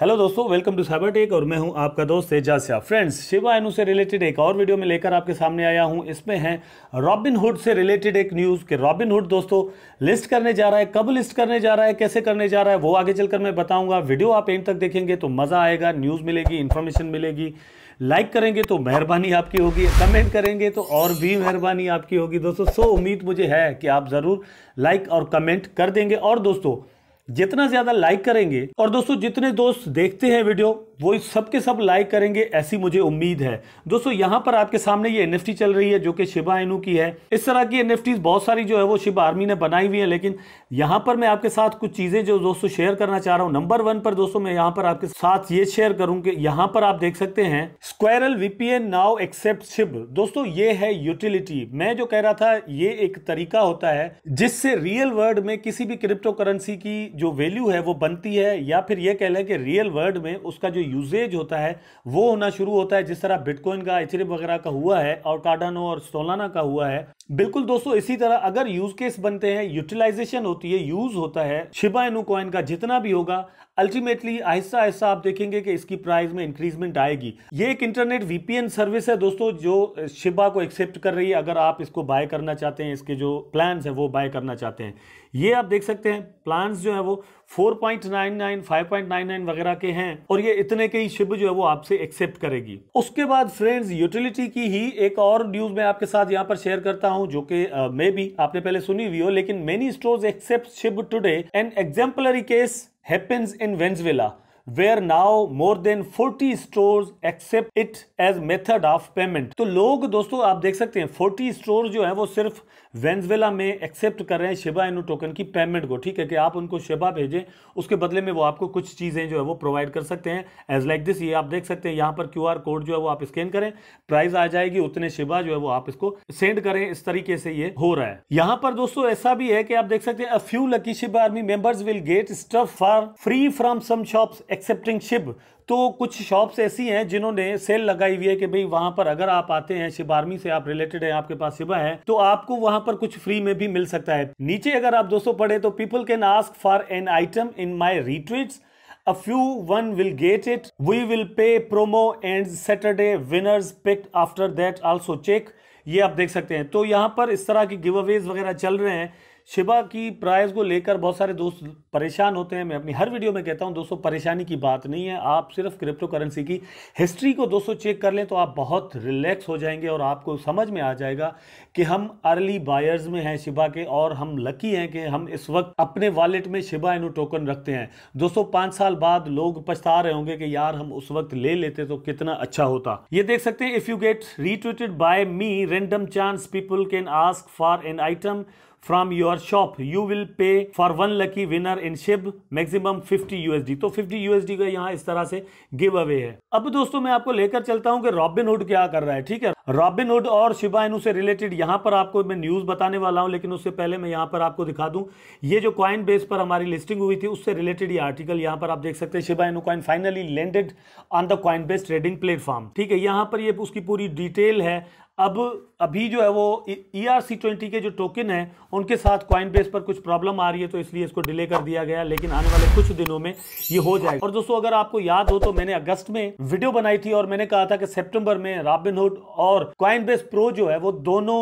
Hello दोस्तों welcome to cyber tech और मैं हूं आपका दोस्त एजाज सिया फ्रेंड्स शिवा एनु से रिलेटेड एक और वीडियो में लेकर आपके सामने आया हूं इसमें है रॉबिन हुड से रिलेटेड एक न्यूज़ कि रॉबिन हुड दोस्तों लिस्ट करने जा रहा है कब लिस्ट करने जा रहा है कैसे करने जा रहा है वो आगे चलकर मैं बताऊंगा वीडियो आप एंड तक देखेंगे तो मज़ा आएगा न्यूज़ मिलेगी इन्फॉर्मेशन मिलेगी लाइक करेंगे तो मेहरबानी आपकी होगी कमेंट करेंगे तो और भी मेहरबानी आपकी होगी दोस्तों सो उम्मीद मुझे है कि आप ज़रूर लाइक और कमेंट कर देंगे और दोस्तों जितना ज्यादा लाइक करेंगे और दोस्तों जितने दोस्त देखते हैं वीडियो वो सब के सब लाइक करेंगे ऐसी मुझे उम्मीद है दोस्तों यहाँ पर आपके सामने ये एनएफटी चल रही है जो कि शिबा इनू की है इस तरह की एनएफटीज बहुत सारी जो है वो शिबा आर्मी ने बनाई हुई है लेकिन यहाँ पर मैं आपके साथ कुछ चीज़ें जो दोस्तों शेयर करना चाह रहा हूँ नंबर वन पर दोस्तों मैं यहाँ पर आपके साथ ये शेयर करूं कि यहां पर आप देख सकते हैं स्क्वायरल वीपीएन नाउ एक्सेप्ट शिब दोस्तों ये है यूटिलिटी मैं जो कह रहा था ये एक तरीका होता है जिससे रियल वर्ल्ड में किसी भी क्रिप्टो करेंसी की जो वैल्यू है वो बनती है या फिर यह कह लें कि रियल वर्ल्ड में उसका जो यूजेज होता है वो होना शुरू होता है जिस तरह बिटकॉइन का इथेरियम वगैरह का हुआ है और कार्डानो और सोलाना का हुआ है बिल्कुल दोस्तों इसी तरह अगर यूज केस बनते हैं यूटिलाइजेशन होती है यूज होता है शिबा एनु कॉइन का जितना भी होगा अल्टीमेटली आहिस्ता आहिस्ता आप देखेंगे कि इसकी प्राइस में इंक्रीजमेंट आएगी ये एक इंटरनेट वीपीएन सर्विस है दोस्तों जो शिबा को एक्सेप्ट कर रही है अगर आप इसको बाय करना चाहते हैं इसके जो प्लान है वो बाय करना चाहते हैं ये आप देख सकते हैं प्लांट्स जो है वो 4.99, 5.99 वगैरह के हैं और ये इतने के ही शिप जो है वो आपसे एक्सेप्ट करेगी उसके बाद फ्रेंड्स यूटिलिटी की ही एक और न्यूज मैं आपके साथ यहाँ पर शेयर करता हूँ जो कि मे भी आपने पहले सुनी हुई हो लेकिन many stores accept SHIB today an exemplary case happens in Venezuela where now more than forty store accept it as method of payment तो लोग दोस्तों आप देख सकते हैं फोर्टी स्टोर जो है वो सिर्फ वेंजवेला में एक्सेप्ट कर रहे हैं शिबा इनू टोकन की पेमेंट को ठीक है कि आप उनको शिबा भेजें उसके बदले में वो आपको कुछ चीज़ें जो है वो प्रोवाइड कर सकते हैं एज लाइक दिस ये आप देख सकते हैं यहाँ पर क्यू आर कोड जो है वो आप स्कैन करें प्राइस आ जाएगी उतने शिबा जो है वो आप इसको सेंड करें इस तरीके से ये हो रहा है यहाँ पर दोस्तों ऐसा भी है कि आप देख सकते हैं a few lucky Shiba army members will get stuff for free from some shop accepting SHIB तो कुछ शॉप्स ऐसी हैं जिन्होंने सेल लगाई हुई है कि भाई वहां पर अगर आप आते हैं शिव आर्मी से आप रिलेटेड हैं आपके पास शिवा है तो आपको वहां पर कुछ फ्री में भी मिल सकता है नीचे अगर आप दोस्तों पढ़े तो people can ask for an item in my retweets a few one will get it we will pay promo and Saturday winners pick after that also check ये आप देख सकते हैं तो यहाँ पर इस तरह की गिव अवेज वगैरह चल रहे हैं शिबा की प्राइस को लेकर बहुत सारे दोस्त परेशान होते हैं मैं अपनी हर वीडियो में कहता हूं दोस्तों परेशानी की बात नहीं है आप सिर्फ क्रिप्टो करेंसी की हिस्ट्री को दोस्तों चेक कर लें तो आप बहुत रिलैक्स हो जाएंगे और आपको समझ में आ जाएगा कि हम अर्ली बायर्स में हैं शिबा के और हम लकी हैं कि हम इस वक्त अपने वॉलेट में शिबा एनो टोकन रखते हैं दोस्तों पाँच साल बाद लोग पछता रहे होंगे कि यार हम उस वक्त ले लेते तो कितना अच्छा होता ये देख सकते हैं if you get retweeted by me random chance people can ask for an item from your shop you will pay for one lucky winner in SHIB maximum 50 USD तो 50 यूएसडी का यहाँ इस तरह से गिव अवे है अब दोस्तों मैं आपको लेकर चलता हूँ कि हुड क्या कर रहा है ठीक है हुड और शिबाइन से रिलेटेड यहाँ पर आपको मैं न्यूज बताने वाला हूँ लेकिन उससे पहले मैं यहाँ पर आपको दिखा दूँ ये जो कॉइन बेस पर हमारी लिस्टिंग हुई थी उससे रिलेटेड ये आर्टिकल यहाँ पर आप देख सकते हैं Shiba Inu coin coin finally landed on the Coinbase trading platform ठीक है यहाँ पर ये उसकी पूरी डिटेल है अब अभी जो है वो ई आर सी ट्वेंटी के जो टोकन हैं उनके साथ क्वाइन बेस पर कुछ प्रॉब्लम आ रही है तो इसलिए इसको डिले कर दिया गया लेकिन आने वाले कुछ दिनों में ये हो जाएगा और दोस्तों अगर आपको याद हो तो मैंने अगस्त में वीडियो बनाई थी और मैंने कहा था कि सेप्टेम्बर में रॉबिनहुड और क्वाइन बेस प्रो जो है वो दोनों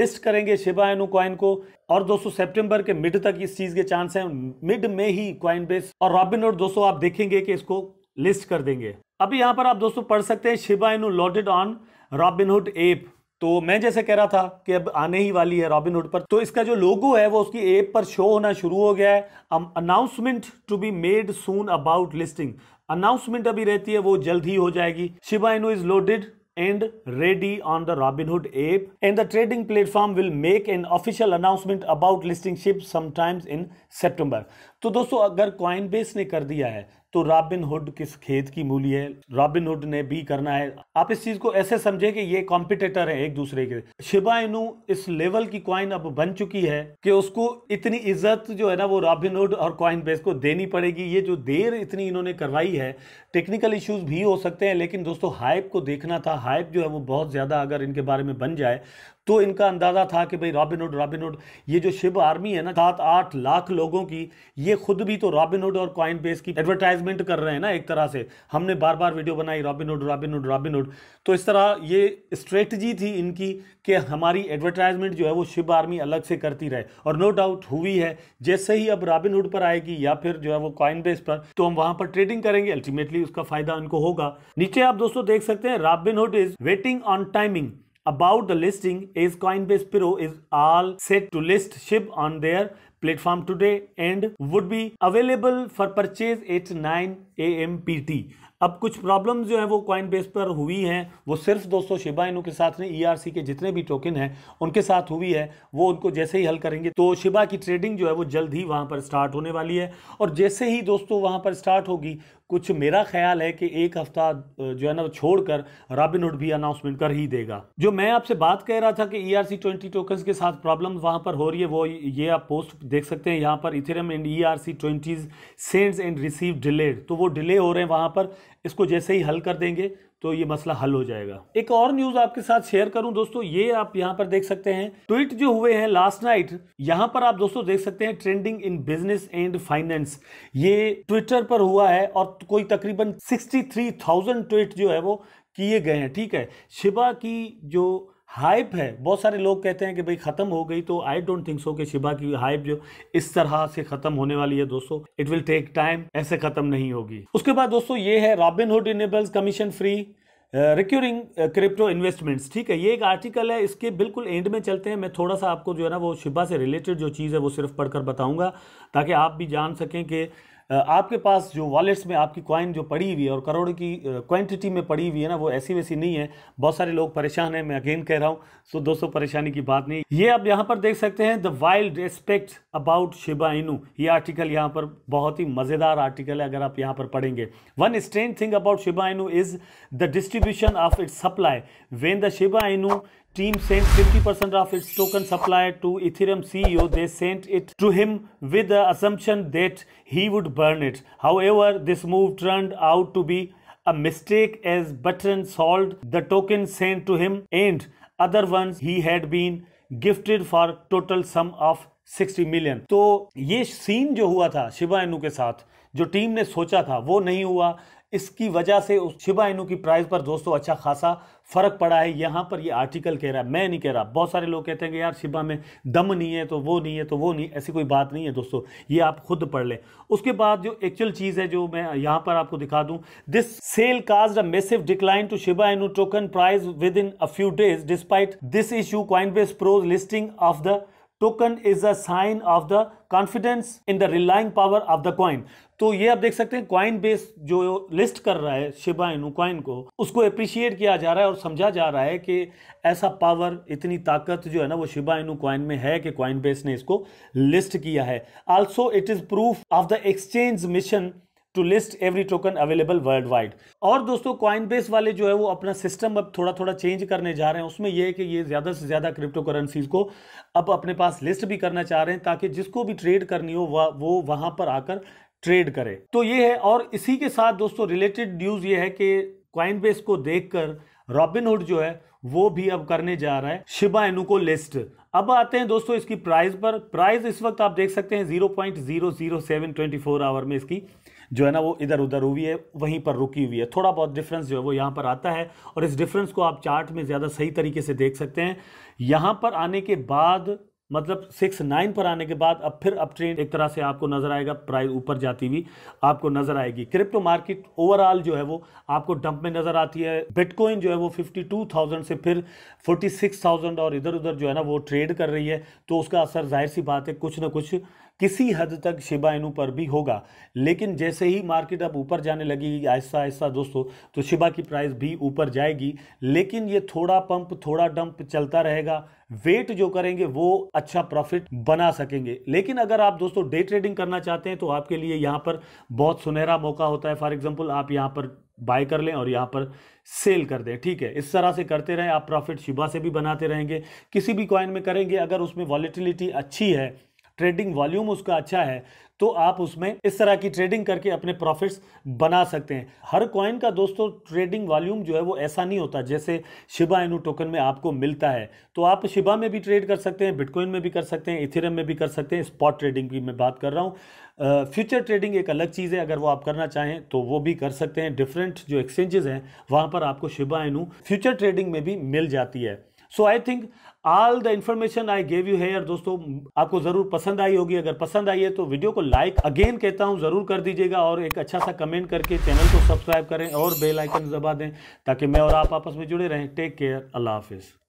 लिस्ट करेंगे शिबा एनु क्वाइन को और दोस्तों सितंबर के मिड तक इस चीज के चांस हैं मिड में ही क्वाइन बेस और रॉबिनहुड दोस्तों आप देखेंगे कि इसको लिस्ट कर देंगे अभी यहां पर आप दोस्तों पढ़ सकते हैं Shiba Inu loaded on Robinhood app तो मैं जैसे कह रहा था कि अब आने ही वाली है रॉबिनहुड पर तो इसका जो लोगो है वो उसकी एप पर शो होना शुरू हो गया है announcement to be made soon about listing announcement अभी रहती है वो जल्द ही हो जाएगी Shiba Inu is loaded and ready on the Robinhood app and the trading platform will make an official announcement about listing SHIB sometimes in September तो दोस्तों अगर क्वाइन बेस ने कर दिया है तो रॉबिन हुड किस खेत की मूली है रॉबिन हुड ने भी करना है आप इस चीज को ऐसे समझे कि ये कॉम्पिटेटर है एक दूसरे के शिबा इस लेवल की क्वाइन अब बन चुकी है कि उसको इतनी इज्जत जो है ना वो रॉबिन हुड और क्वाइन बेस को देनी पड़ेगी ये जो देर इतनी इन्होंने करवाई है टेक्निकल इश्यूज भी हो सकते हैं लेकिन दोस्तों हाइप को देखना था हाइप जो है वो बहुत ज्यादा अगर इनके बारे में बन जाए तो इनका अंदाज़ा था कि भाई रॉबिनहुड रॉबिनहुड ये जो शिव आर्मी है ना सात आठ लाख लोगों की ये खुद भी तो रॉबिनहुड और कॉइन बेस की एडवर्टाइजमेंट कर रहे हैं ना एक तरह से हमने बार बार वीडियो बनाई रॉबिनहुड रॉबिनहुड रॉबिनहुड तो इस तरह ये स्ट्रेटजी थी इनकी कि हमारी एडवर्टाइजमेंट जो है वो शिव आर्मी अलग से करती रहे और नो डाउट हुई है जैसे ही अब रॉबिनहुड पर आएगी या फिर जो है वो कॉइन बेस पर तो हम वहां पर ट्रेडिंग करेंगे अल्टीमेटली उसका फायदा इनको होगा नीचे आप दोस्तों देख सकते हैं Robinhood is waiting on timing About the listing is Coinbase Pro is all set to list SHIB on their platform today and would be available for purchase at 9 a.m. PT. अब कुछ प्रॉब्लम जो है वो coin base पर हुई हैं वो सिर्फ दोस्तों शिबा इनू के साथ नहीं ईआरसी e के जितने भी टोकन हैं उनके साथ हुई है वो उनको जैसे ही हल करेंगे तो शिबा की ट्रेडिंग जो है वो जल्द ही वहाँ पर स्टार्ट होने वाली है और जैसे ही दोस्तों वहाँ पर स्टार्ट होगी कुछ मेरा ख्याल है कि एक हफ्ता जो है ना छोड़कर रॉबिनहुड भी अनाउंसमेंट कर ही देगा जो मैं आपसे बात कह रहा था कि E R C twenty token के साथ प्रॉब्लम वहाँ पर हो रही है वो ये आप पोस्ट देख सकते हैं यहाँ पर Ethereum and E R C twenty sends and receive delayed तो वो डिले हो रहे हैं वहाँ पर इसको जैसे ही हल कर देंगे तो ये मसला हल हो जाएगा एक और न्यूज आपके साथ शेयर करूं दोस्तों ये आप यहाँ पर देख सकते हैं ट्वीट जो हुए हैं लास्ट नाइट यहाँ पर आप दोस्तों देख सकते हैं trending in business and finance ये ट्विटर पर हुआ है और कोई तकरीबन थाउजेंड ट्वीट जो है वो किए गए हैं ठीक है शिवा की जो हाइप है बहुत सारे लोग कहते हैं कि भाई ख़त्म हो गई तो आई डोंट थिंक सो कि शिबा की हाइप जो इस तरह से ख़त्म होने वाली है दोस्तों इट विल टेक टाइम ऐसे ख़त्म नहीं होगी उसके बाद दोस्तों ये है Robinhood enables commission free recurring crypto investments ठीक है ये एक आर्टिकल है इसके बिल्कुल एंड में चलते हैं मैं थोड़ा सा आपको जो है ना वो शिबा से रिलेटेड जो चीज़ है वो सिर्फ पढ़कर बताऊंगा ताकि आप भी जान सकें कि आपके पास जो वॉलेट्स में आपकी कॉइन जो पड़ी हुई है और करोड़ की क्वांटिटी में पड़ी हुई है ना वो ऐसी वैसी नहीं है बहुत सारे लोग परेशान हैं मैं अगेन कह रहा हूँ सो दोस्तों परेशानी की बात नहीं ये आप यहाँ पर देख सकते हैं the wild aspect about Shiba Inu ये आर्टिकल यहाँ पर बहुत ही मज़ेदार आर्टिकल है अगर आप यहाँ पर पढ़ेंगे one strange thing about Shiba Inu is the distribution of its supply when the Shiba Inu team sent 50% of its token supply to Ethereum CEO. They sent it to him with the assumption that he would burn it. However, this move turned out to be a mistake as Button sold the token sent to him and other ones he had been gifted for total sum of sixty million तो ये scene जो हुआ था Shiba एनु के साथ जो team ने सोचा था वो नहीं हुआ इसकी वजह से उस शिबा इनू की प्राइस पर दोस्तों अच्छा खासा फ़र्क पड़ा है यहाँ पर ये आर्टिकल कह रहा है मैं नहीं कह रहा बहुत सारे लोग कहते हैं कि यार शिबा में दम नहीं है तो वो नहीं है तो वो नहीं ऐसी कोई बात नहीं है दोस्तों ये आप खुद पढ़ लें उसके बाद जो एक्चुअल चीज़ है जो मैं यहाँ पर आपको दिखा दूँ this sell cause a massive decline to Shiba Inu token price within a few days despite this issue base pros listing of the token is a sign of the confidence in the relying power of the coin तो ये आप देख सकते हैं coin base जो list कर रहा है शिबा इनू क्वाइन को उसको अप्रिशिएट किया जा रहा है और समझा जा रहा है कि ऐसा पावर इतनी ताकत जो है ना वो शिबा इनू क्वाइन में है कि क्वाइन बेस ने इसको लिस्ट किया है also it is proof of the exchange mission to list every token available worldwide और दोस्तों क्वाइन बेस वाले जो है वो अपना सिस्टम अब थोड़ा थोड़ा चेंज करने जा रहे हैं उसमें यह है कि ये ज़्यादा से ज़्यादा क्रिप्टो करेंसीज को अब अपने पास लिस्ट भी करना चाह रहे हैं ताकि जिसको भी ट्रेड करनी हो वह वो वहाँ पर आकर ट्रेड करे तो ये है और इसी के साथ दोस्तों रिलेटेड न्यूज़ ये है कि क्वाइन बेस को देख कर रॉबिनहुड जो है वो भी अब करने जा रहा है शिबा एनु को लिस्ट अब आते हैं दोस्तों इसकी प्राइस पर प्राइस इस वक्त आप देख सकते हैं zero point zero zero seven twenty four hour में इसकी जो है ना वो इधर उधर हुई है वहीं पर रुकी हुई है थोड़ा बहुत डिफरेंस जो है वो यहाँ पर आता है और इस डिफरेंस को आप चार्ट में ज़्यादा सही तरीके से देख सकते हैं यहाँ पर आने के बाद मतलब सिक्स नाइन पर आने के बाद अब फिर अप ट्रेंड एक तरह से आपको नजर आएगा प्राइस ऊपर जाती हुई आपको नजर आएगी क्रिप्टो मार्केट ओवरऑल जो है वो आपको डंप में नजर आती है बिटकॉइन जो है वो 52,000 से फिर 46,000 और इधर उधर जो है ना वो ट्रेड कर रही है तो उसका असर जाहिर सी बात है कुछ ना कुछ किसी हद तक शिबा इनू पर भी होगा लेकिन जैसे ही मार्केट अब ऊपर जाने लगेगी आहिस्ता ऐसा दोस्तों तो शिबा की प्राइस भी ऊपर जाएगी लेकिन ये थोड़ा पंप थोड़ा डंप चलता रहेगा वेट जो करेंगे वो अच्छा प्रॉफिट बना सकेंगे लेकिन अगर आप दोस्तों डे ट्रेडिंग करना चाहते हैं तो आपके लिए यहाँ पर बहुत सुनहरा मौका होता है फॉर एग्जाम्पल आप यहाँ पर बाय कर लें और यहाँ पर सेल कर दें ठीक है इस तरह से करते रहें आप प्रॉफिट शिबा से भी बनाते रहेंगे किसी भी कॉइन में करेंगे अगर उसमें वॉलीटिलिटी अच्छी है ट्रेडिंग वॉल्यूम उसका अच्छा है तो आप उसमें इस तरह की ट्रेडिंग करके अपने प्रॉफिट्स बना सकते हैं हर कॉइन का दोस्तों ट्रेडिंग वॉल्यूम जो है वो ऐसा नहीं होता जैसे शिबा एनू टोकन में आपको मिलता है तो आप शिबा में भी ट्रेड कर सकते हैं बिटकॉइन में भी कर सकते हैं इथेरियम में भी कर सकते हैं स्पॉट ट्रेडिंग की मैं बात कर रहा हूँ फ्यूचर ट्रेडिंग एक अलग चीज़ है अगर वो आप करना चाहें तो वो भी कर सकते हैं डिफरेंट जो एक्सचेंजेस हैं वहाँ पर आपको शिबा एनू फ्यूचर ट्रेडिंग में भी मिल जाती है so I think all the information I gave you here दोस्तों आपको ज़रूर पसंद आई होगी अगर पसंद आई है तो वीडियो को लाइक अगेन कहता हूँ ज़रूर कर दीजिएगा और एक अच्छा सा कमेंट करके चैनल को सब्सक्राइब करें और बेल आइकन दबा दें ताकि मैं और आप आपस में जुड़े रहें टेक केयर अल्लाह हाफिज़